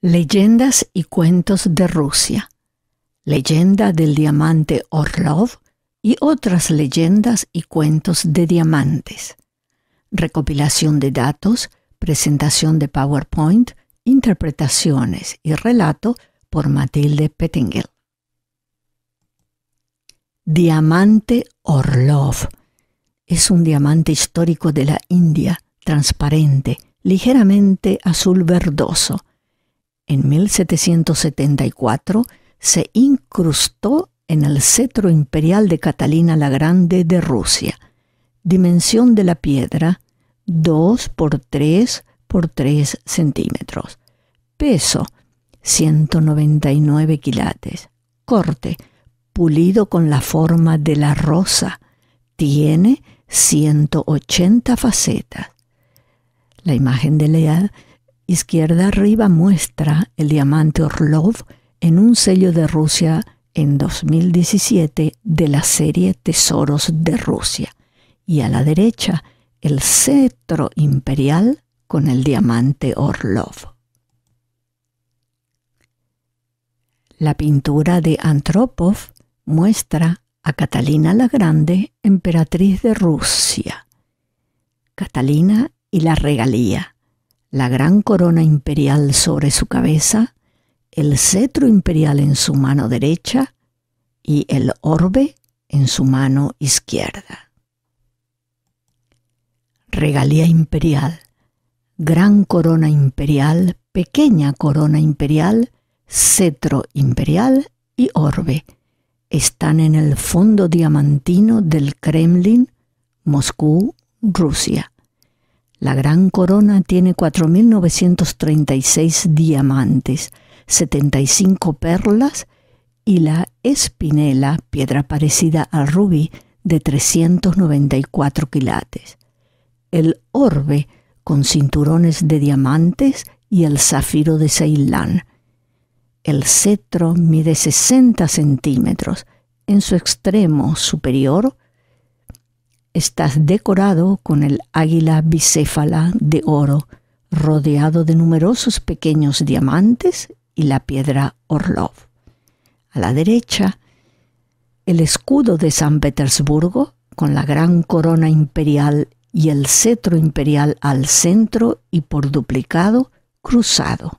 Leyendas y cuentos de Rusia. Leyenda del diamante Orlov y otras leyendas y cuentos de diamantes. Recopilación de datos, presentación de PowerPoint, interpretaciones y relato por Matilde Pettingel. Diamante Orlov. Es un diamante histórico de la India, transparente, ligeramente azul verdoso en 1774 se incrustó en el cetro imperial de Catalina la Grande de Rusia. Dimensión de la piedra 2 por 3 por 3 centímetros. Peso 199 quilates. Corte pulido con la forma de la rosa. Tiene 180 facetas. La imagen de Leal izquierda arriba muestra el diamante Orlov en un sello de Rusia en 2017 de la serie Tesoros de Rusia y a la derecha el cetro imperial con el diamante Orlov. La pintura de Antropov muestra a Catalina la Grande, emperatriz de Rusia. Catalina y la regalía la gran corona imperial sobre su cabeza, el cetro imperial en su mano derecha y el orbe en su mano izquierda. Regalía imperial, gran corona imperial, pequeña corona imperial, cetro imperial y orbe están en el fondo diamantino del Kremlin, Moscú, Rusia. La gran corona tiene 4.936 diamantes, 75 perlas y la espinela, piedra parecida al rubí, de 394 quilates. El orbe, con cinturones de diamantes y el zafiro de Ceilán. El cetro mide 60 centímetros. En su extremo superior estás decorado con el águila bicéfala de oro, rodeado de numerosos pequeños diamantes y la piedra Orlov. A la derecha, el escudo de San Petersburgo, con la gran corona imperial y el cetro imperial al centro y por duplicado cruzado.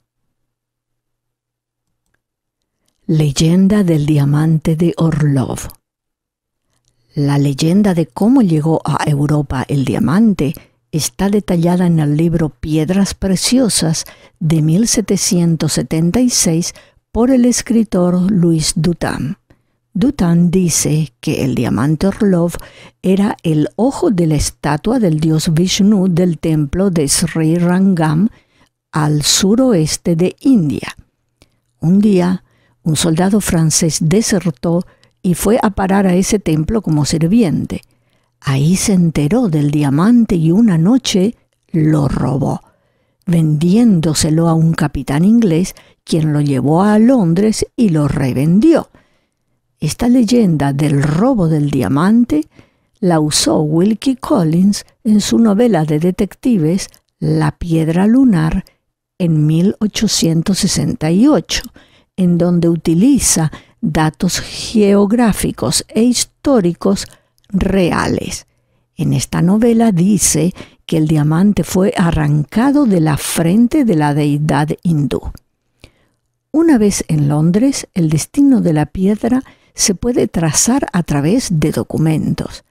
Leyenda del diamante de Orlov. La leyenda de cómo llegó a Europa el diamante está detallada en el libro Piedras Preciosas de 1776 por el escritor Luis Dutan. Dutan dice que el diamante Orlov era el ojo de la estatua del dios Vishnu del templo de Sri Rangam al suroeste de India. Un día, un soldado francés desertó y fue a parar a ese templo como sirviente. Ahí se enteró del diamante y una noche lo robó, vendiéndoselo a un capitán inglés, quien lo llevó a Londres y lo revendió. Esta leyenda del robo del diamante la usó Wilkie Collins en su novela de detectives La piedra lunar en 1868, en donde utiliza datos geográficos e históricos reales. En esta novela dice que el diamante fue arrancado de la frente de la deidad hindú. Una vez en Londres, el destino de la piedra se puede trazar a través de documentos.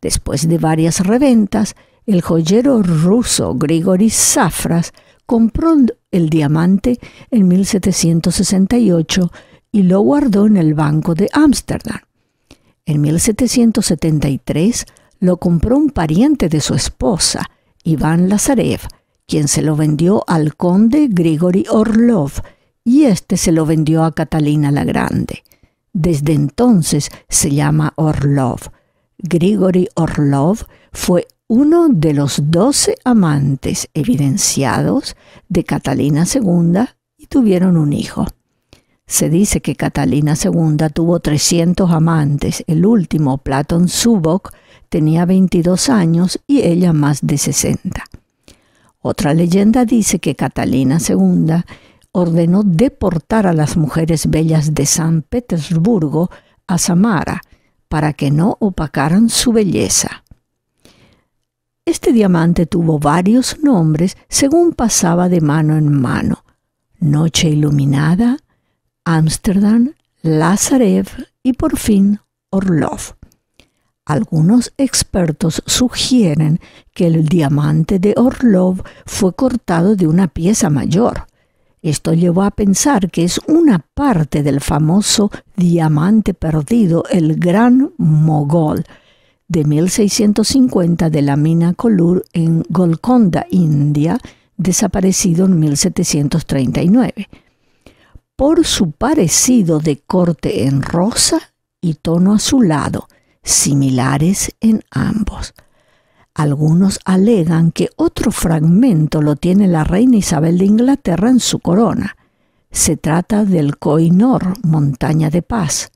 Después de varias reventas, el joyero ruso Grigori Safras compró el diamante en 1768 y lo guardó en el Banco de Ámsterdam. En 1773 lo compró un pariente de su esposa, Iván Lazarev, quien se lo vendió al conde Grigory Orlov y este se lo vendió a Catalina la Grande. Desde entonces se llama Orlov. Grigory Orlov fue uno de los doce amantes evidenciados de Catalina II y tuvieron un hijo. Se dice que Catalina II tuvo 300 amantes, el último, Platón Subok, tenía 22 años y ella más de 60. Otra leyenda dice que Catalina II ordenó deportar a las mujeres bellas de San Petersburgo a Samara para que no opacaran su belleza. Este diamante tuvo varios nombres según pasaba de mano en mano. Noche iluminada, Ámsterdam, Lazarev y por fin Orlov. Algunos expertos sugieren que el diamante de Orlov fue cortado de una pieza mayor. Esto llevó a pensar que es una parte del famoso diamante perdido, el Gran Mogol, de 1650 de la mina colur en Golconda, India, desaparecido en 1739 por su parecido de corte en rosa y tono azulado, similares en ambos. Algunos alegan que otro fragmento lo tiene la reina Isabel de Inglaterra en su corona. Se trata del coinor, montaña de paz.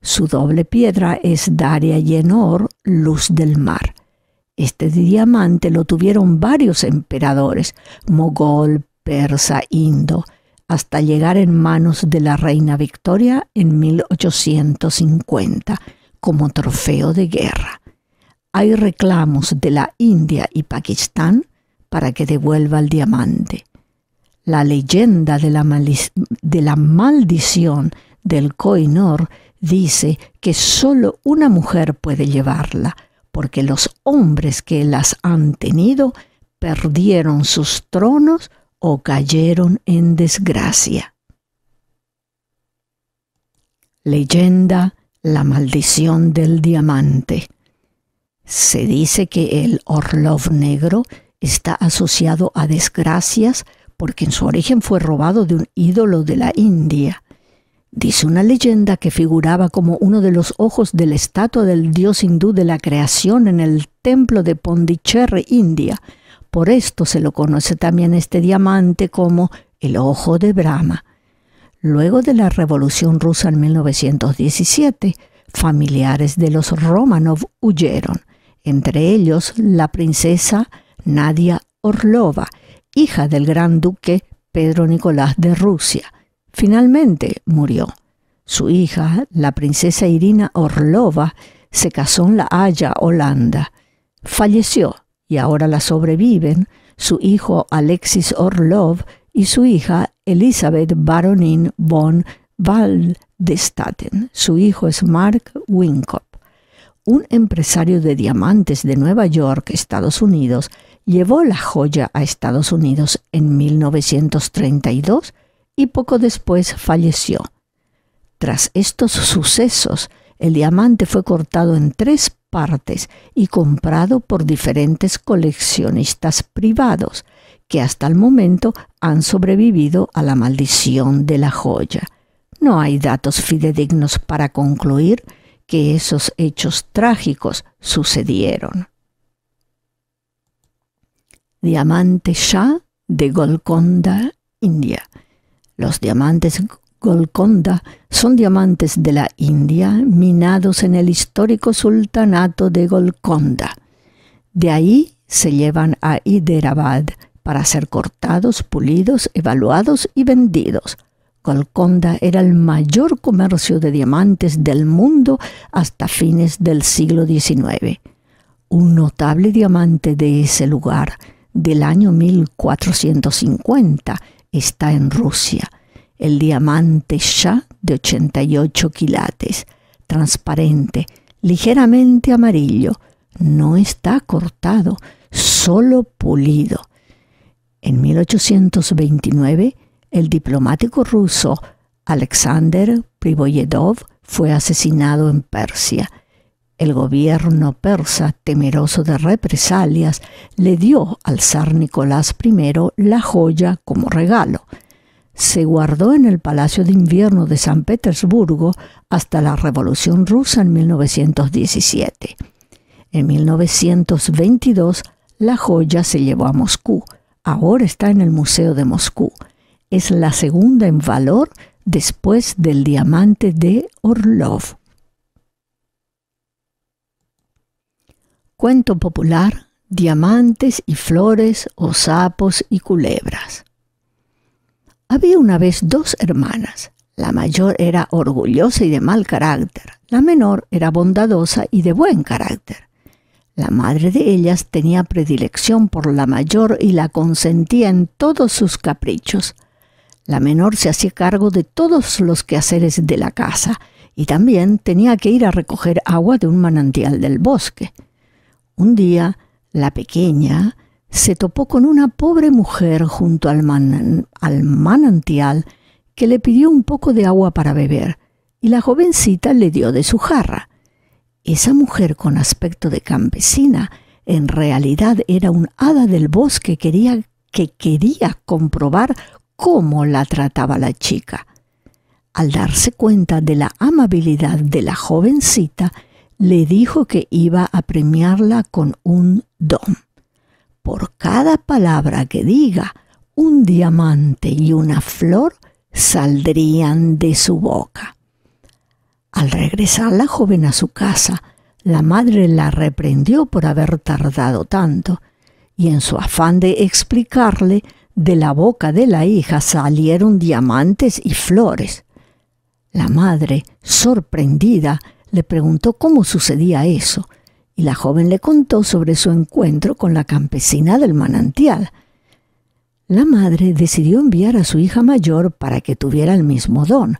Su doble piedra es Daria Yenor, luz del mar. Este diamante lo tuvieron varios emperadores, mogol, persa, indo, hasta llegar en manos de la reina Victoria en 1850 como trofeo de guerra. Hay reclamos de la India y Pakistán para que devuelva el diamante. La leyenda de la, maldición del Koinor dice que solo una mujer puede llevarla, porque los hombres que las han tenido perdieron sus tronos o cayeron en desgracia. Leyenda La maldición del diamante. Se dice que el orlov negro está asociado a desgracias porque en su origen fue robado de un ídolo de la India. Dice una leyenda que figuraba como uno de los ojos de la estatua del dios hindú de la creación en el templo de Pondicherry, India, por esto se lo conoce también este diamante como el ojo de Brahma. Luego de la Revolución Rusa en 1917, familiares de los Romanov huyeron, entre ellos la princesa Nadia Orlova, hija del gran duque Pedro Nicolás de Rusia. Finalmente murió. Su hija, la princesa Irina Orlova, se casó en La Haya, Holanda. Falleció y ahora la sobreviven su hijo Alexis Orlov y su hija Elizabeth Baronin von Waldestaten. Su hijo es Mark Winkop. Un empresario de diamantes de Nueva York, Estados Unidos, llevó la joya a Estados Unidos en 1932 y poco después falleció. Tras estos sucesos, el diamante fue cortado en tres partes y comprado por diferentes coleccionistas privados que hasta el momento han sobrevivido a la maldición de la joya. No hay datos fidedignos para concluir que esos hechos trágicos sucedieron. Diamante Shah de Golconda, India. Los diamantes Golconda son diamantes de la India minados en el histórico sultanato de Golconda. De ahí se llevan a Hyderabad para ser cortados, pulidos, evaluados y vendidos. Golconda era el mayor comercio de diamantes del mundo hasta fines del siglo XIX. Un notable diamante de ese lugar, del año 1450, está en Rusia el diamante Shah de 88 quilates, transparente, ligeramente amarillo, no está cortado, solo pulido. En 1829, el diplomático ruso Alexander Privoyedov fue asesinado en Persia. El gobierno persa, temeroso de represalias, le dio al zar Nicolás I la joya como regalo se guardó en el Palacio de Invierno de San Petersburgo hasta la Revolución Rusa en 1917. En 1922 la joya se llevó a Moscú. Ahora está en el Museo de Moscú. Es la segunda en valor después del diamante de Orlov. Cuento popular, diamantes y flores o sapos y culebras. Había una vez dos hermanas. La mayor era orgullosa y de mal carácter. La menor era bondadosa y de buen carácter. La madre de ellas tenía predilección por la mayor y la consentía en todos sus caprichos. La menor se hacía cargo de todos los quehaceres de la casa y también tenía que ir a recoger agua de un manantial del bosque. Un día, la pequeña, se topó con una pobre mujer junto al, manantial que le pidió un poco de agua para beber y la jovencita le dio de su jarra. Esa mujer con aspecto de campesina en realidad era un hada del bosque quería, que quería comprobar cómo la trataba la chica. Al darse cuenta de la amabilidad de la jovencita, le dijo que iba a premiarla con un don por cada palabra que diga, un diamante y una flor saldrían de su boca. Al regresar la joven a su casa, la madre la reprendió por haber tardado tanto, y en su afán de explicarle, de la boca de la hija salieron diamantes y flores. La madre, sorprendida, le preguntó cómo sucedía eso, y la joven le contó sobre su encuentro con la campesina del manantial. La madre decidió enviar a su hija mayor para que tuviera el mismo don.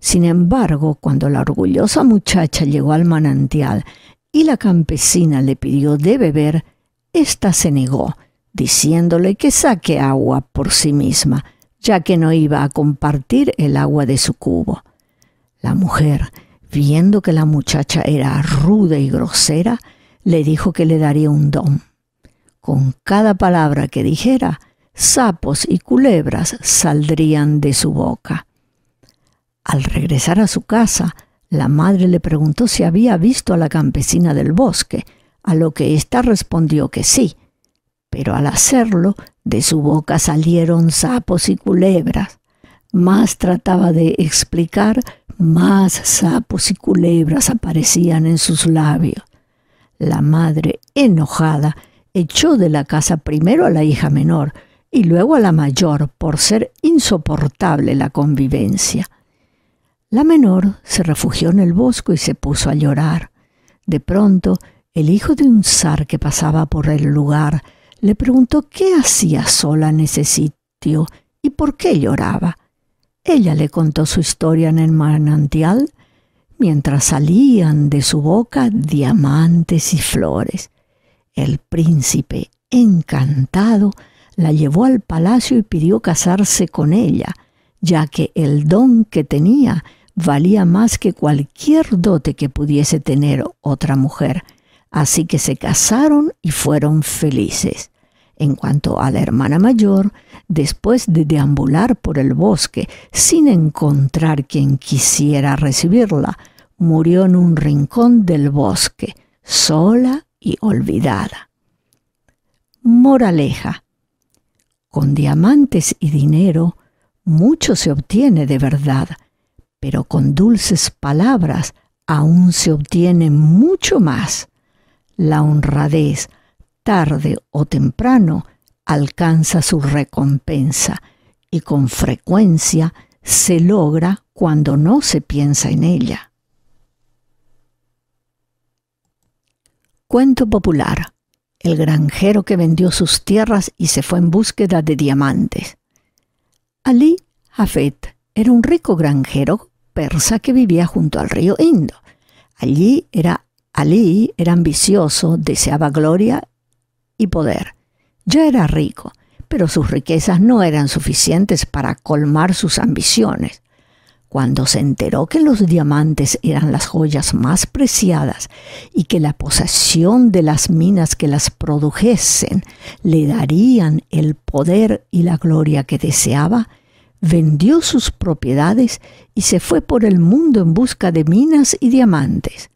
Sin embargo, cuando la orgullosa muchacha llegó al manantial y la campesina le pidió de beber, ésta se negó, diciéndole que saque agua por sí misma, ya que no iba a compartir el agua de su cubo. La mujer, viendo que la muchacha era ruda y grosera, le dijo que le daría un don. Con cada palabra que dijera, sapos y culebras saldrían de su boca. Al regresar a su casa, la madre le preguntó si había visto a la campesina del bosque, a lo que ésta respondió que sí, pero al hacerlo, de su boca salieron sapos y culebras. Más trataba de explicar, más sapos y culebras aparecían en sus labios. La madre, enojada, echó de la casa primero a la hija menor y luego a la mayor por ser insoportable la convivencia. La menor se refugió en el bosco y se puso a llorar. De pronto, el hijo de un zar que pasaba por el lugar le preguntó qué hacía sola en ese sitio y por qué lloraba. Ella le contó su historia en el manantial mientras salían de su boca diamantes y flores. El príncipe, encantado, la llevó al palacio y pidió casarse con ella, ya que el don que tenía valía más que cualquier dote que pudiese tener otra mujer. Así que se casaron y fueron felices. En cuanto a la hermana mayor, después de deambular por el bosque sin encontrar quien quisiera recibirla, murió en un rincón del bosque, sola y olvidada. Moraleja. Con diamantes y dinero mucho se obtiene de verdad, pero con dulces palabras aún se obtiene mucho más. La honradez, tarde o temprano, alcanza su recompensa y con frecuencia se logra cuando no se piensa en ella. Cuento popular. El granjero que vendió sus tierras y se fue en búsqueda de diamantes. Ali Jafet era un rico granjero persa que vivía junto al río Indo. Allí era Ali era ambicioso, deseaba gloria y poder. Ya era rico, pero sus riquezas no eran suficientes para colmar sus ambiciones. Cuando se enteró que los diamantes eran las joyas más preciadas y que la posesión de las minas que las produjesen le darían el poder y la gloria que deseaba, vendió sus propiedades y se fue por el mundo en busca de minas y diamantes.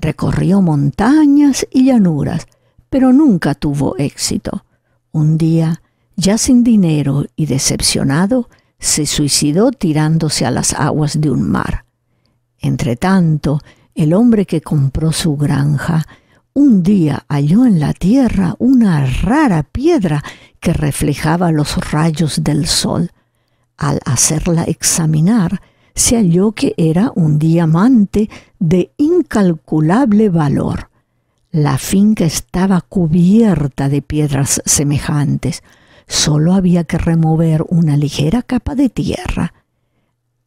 Recorrió montañas y llanuras, pero nunca tuvo éxito. Un día, ya sin dinero y decepcionado, se suicidó tirándose a las aguas de un mar. Entretanto, el hombre que compró su granja un día halló en la tierra una rara piedra que reflejaba los rayos del sol. Al hacerla examinar, se halló que era un diamante de incalculable valor. La finca estaba cubierta de piedras semejantes. Solo había que remover una ligera capa de tierra.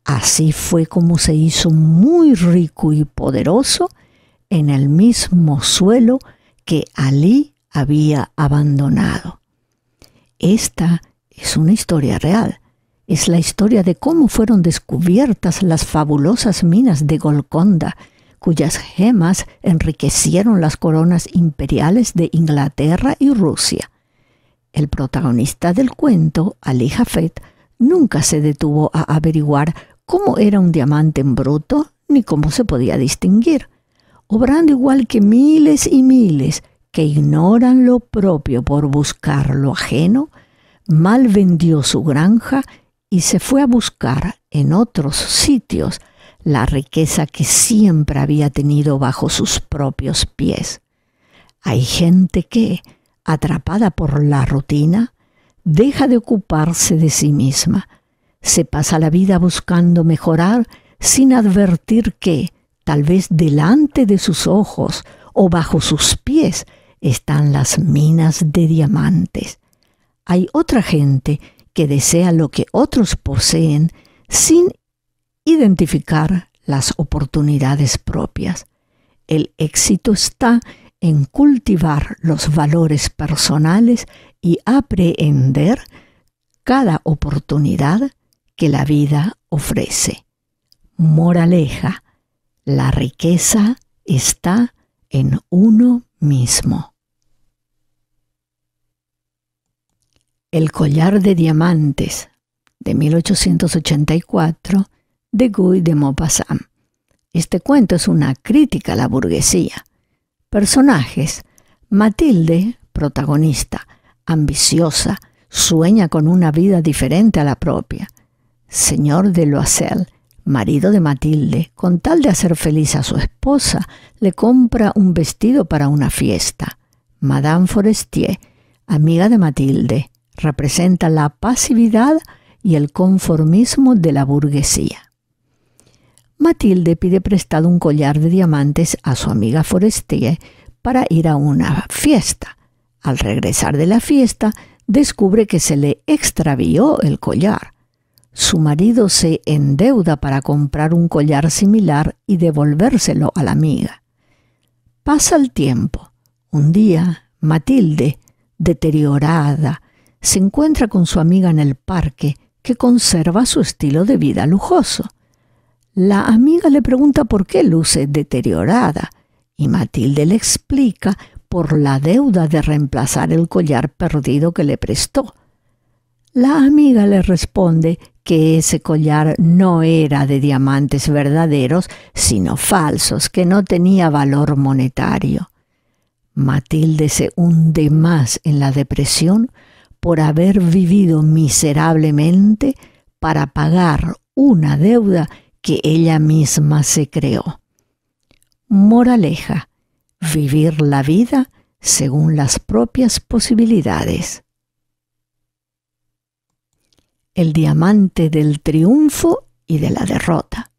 Así fue como se hizo muy rico y poderoso en el mismo suelo que Alí había abandonado. Esta es una historia real. Es la historia de cómo fueron descubiertas las fabulosas minas de Golconda, cuyas gemas enriquecieron las coronas imperiales de Inglaterra y Rusia. El protagonista del cuento, Ali Jafet, nunca se detuvo a averiguar cómo era un diamante en bruto ni cómo se podía distinguir, obrando igual que miles y miles que ignoran lo propio por buscar lo ajeno, mal vendió su granja y se fue a buscar en otros sitios la riqueza que siempre había tenido bajo sus propios pies. Hay gente que, atrapada por la rutina, deja de ocuparse de sí misma. Se pasa la vida buscando mejorar sin advertir que, tal vez delante de sus ojos o bajo sus pies, están las minas de diamantes. Hay otra gente que desea lo que otros poseen sin identificar las oportunidades propias. El éxito está en cultivar los valores personales y aprehender cada oportunidad que la vida ofrece. Moraleja, la riqueza está en uno mismo. El collar de diamantes de 1884 de Guy de Maupassant. Este cuento es una crítica a la burguesía Personajes. Matilde, protagonista, ambiciosa, sueña con una vida diferente a la propia. Señor de Loisel, marido de Matilde, con tal de hacer feliz a su esposa, le compra un vestido para una fiesta. Madame Forestier, amiga de Matilde, representa la pasividad y el conformismo de la burguesía. Matilde pide prestado un collar de diamantes a su amiga Forestier para ir a una fiesta. Al regresar de la fiesta, descubre que se le extravió el collar. Su marido se endeuda para comprar un collar similar y devolvérselo a la amiga. Pasa el tiempo. Un día, Matilde, deteriorada, se encuentra con su amiga en el parque, que conserva su estilo de vida lujoso. La amiga le pregunta por qué luce deteriorada y Matilde le explica por la deuda de reemplazar el collar perdido que le prestó. La amiga le responde que ese collar no era de diamantes verdaderos, sino falsos, que no tenía valor monetario. Matilde se hunde más en la depresión por haber vivido miserablemente para pagar una deuda que ella misma se creó. Moraleja, vivir la vida según las propias posibilidades. El diamante del triunfo y de la derrota.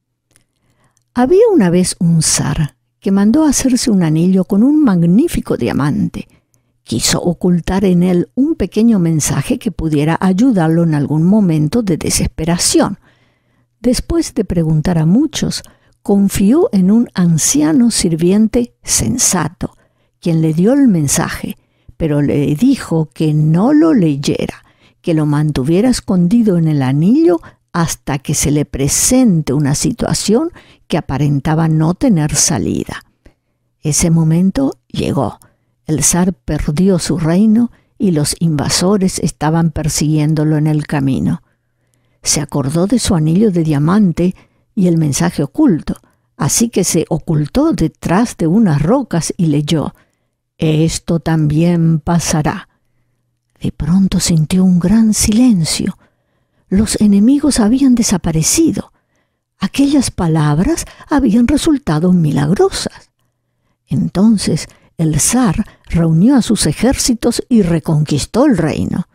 Había una vez un zar que mandó hacerse un anillo con un magnífico diamante. Quiso ocultar en él un pequeño mensaje que pudiera ayudarlo en algún momento de desesperación. Después de preguntar a muchos, confió en un anciano sirviente sensato, quien le dio el mensaje, pero le dijo que no lo leyera, que lo mantuviera escondido en el anillo hasta que se le presente una situación que aparentaba no tener salida. Ese momento llegó. El zar perdió su reino y los invasores estaban persiguiéndolo en el camino se acordó de su anillo de diamante y el mensaje oculto, así que se ocultó detrás de unas rocas y leyó, Esto también pasará. De pronto sintió un gran silencio. Los enemigos habían desaparecido. Aquellas palabras habían resultado milagrosas. Entonces el zar reunió a sus ejércitos y reconquistó el reino.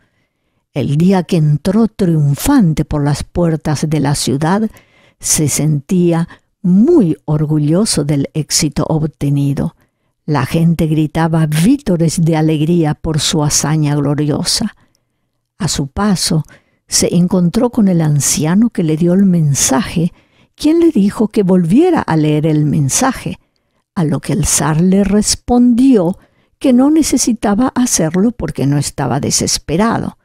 El día que entró triunfante por las puertas de la ciudad, se sentía muy orgulloso del éxito obtenido. La gente gritaba vítores de alegría por su hazaña gloriosa. A su paso, se encontró con el anciano que le dio el mensaje, quien le dijo que volviera a leer el mensaje, a lo que el zar le respondió que no necesitaba hacerlo porque no estaba desesperado.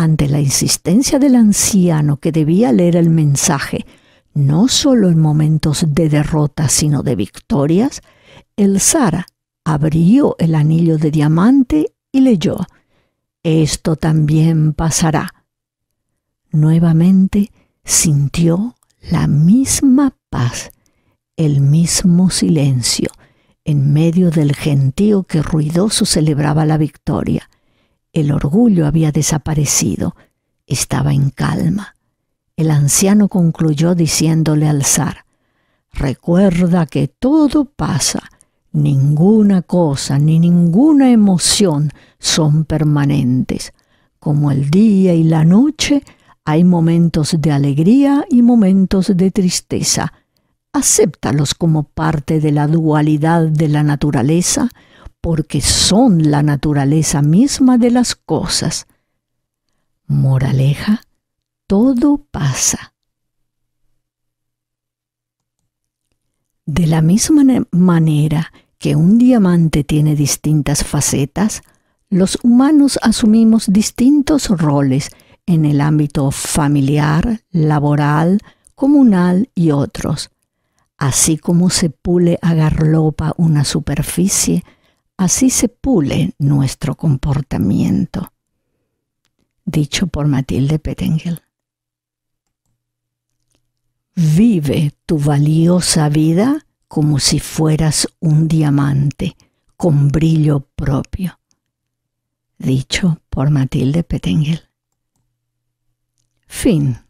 Ante la insistencia del anciano que debía leer el mensaje, no solo en momentos de derrota, sino de victorias, el Zara abrió el anillo de diamante y leyó, Esto también pasará. Nuevamente sintió la misma paz, el mismo silencio, en medio del gentío que ruidoso celebraba la victoria. El orgullo había desaparecido, estaba en calma. El anciano concluyó diciéndole al zar, recuerda que todo pasa, ninguna cosa ni ninguna emoción son permanentes. Como el día y la noche, hay momentos de alegría y momentos de tristeza. Acéptalos como parte de la dualidad de la naturaleza porque son la naturaleza misma de las cosas. Moraleja, todo pasa. De la misma manera que un diamante tiene distintas facetas, los humanos asumimos distintos roles en el ámbito familiar, laboral, comunal y otros. Así como se pule a garlopa una superficie, Así se pule nuestro comportamiento. Dicho por Matilde Petengel. Vive tu valiosa vida como si fueras un diamante con brillo propio. Dicho por Matilde Petengel. Fin.